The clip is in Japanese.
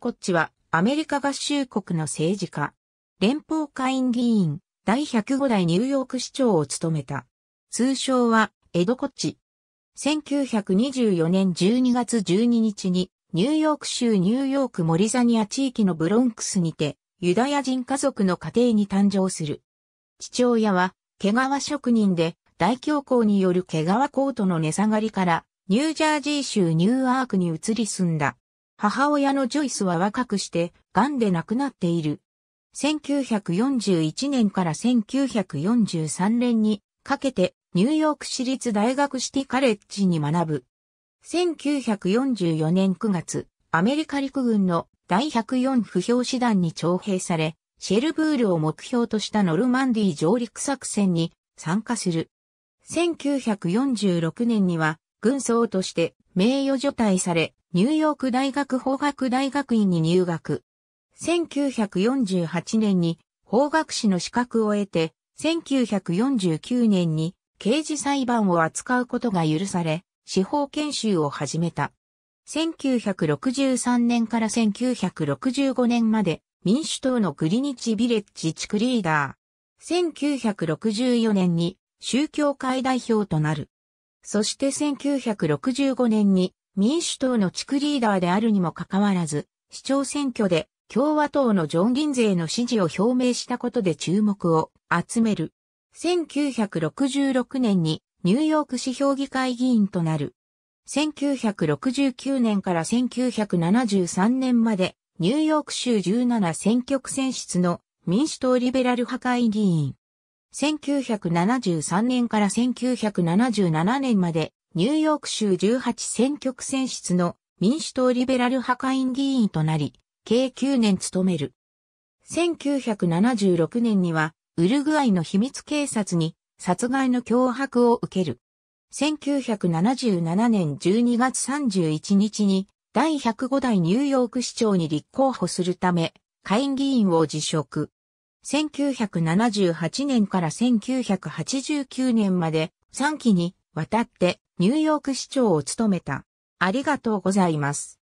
コッチはアメリカ合衆国の政治家。連邦下院議員、第105代ニューヨーク市長を務めた。通称はエドコッチ。1924年12月12日にニューヨーク州ニューヨークモリザニア地域のブロンクスにてユダヤ人家族の家庭に誕生する。父親は毛皮職人で大恐慌による毛皮コートの値下がりからニュージャージー州ニューアークに移り住んだ。母親のジョイスは若くして、癌で亡くなっている。1941年から1943年にかけてニューヨーク市立大学シティカレッジに学ぶ。1944年9月、アメリカ陸軍の第104不評師団に徴兵され、シェルブールを目標としたノルマンディ上陸作戦に参加する。1946年には軍曹として名誉除隊され、ニューヨーク大学法学大学院に入学。1948年に法学士の資格を得て、1949年に刑事裁判を扱うことが許され、司法研修を始めた。1963年から1965年まで民主党のグリニッチビレッジ地区リーダー。1964年に宗教会代表となる。そして1965年に民主党の地区リーダーであるにもかかわらず、市長選挙で共和党のジョン・リンゼイの支持を表明したことで注目を集める。1966年にニューヨーク市評議会議員となる。1969年から1973年までニューヨーク州17選挙区選出の民主党リベラル派会議員。1973年から1977年までニューヨーク州18選挙区選出の民主党リベラル派下院議員となり、計9年務める。1976年には、ウルグアイの秘密警察に殺害の脅迫を受ける。1977年12月31日に第105代ニューヨーク市長に立候補するため、下院議員を辞職。1978年から1989年まで3期にわたってニューヨーク市長を務めた。ありがとうございます。